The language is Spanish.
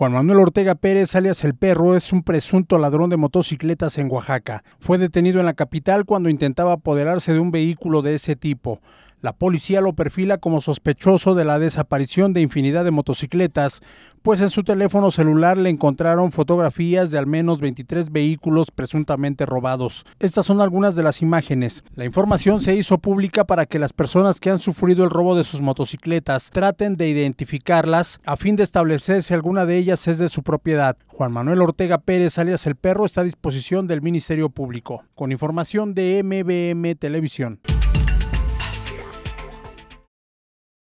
Juan Manuel Ortega Pérez, alias El Perro, es un presunto ladrón de motocicletas en Oaxaca. Fue detenido en la capital cuando intentaba apoderarse de un vehículo de ese tipo. La policía lo perfila como sospechoso de la desaparición de infinidad de motocicletas, pues en su teléfono celular le encontraron fotografías de al menos 23 vehículos presuntamente robados. Estas son algunas de las imágenes. La información se hizo pública para que las personas que han sufrido el robo de sus motocicletas traten de identificarlas a fin de establecer si alguna de ellas es de su propiedad. Juan Manuel Ortega Pérez, alias El Perro, está a disposición del Ministerio Público. Con información de MBM Televisión.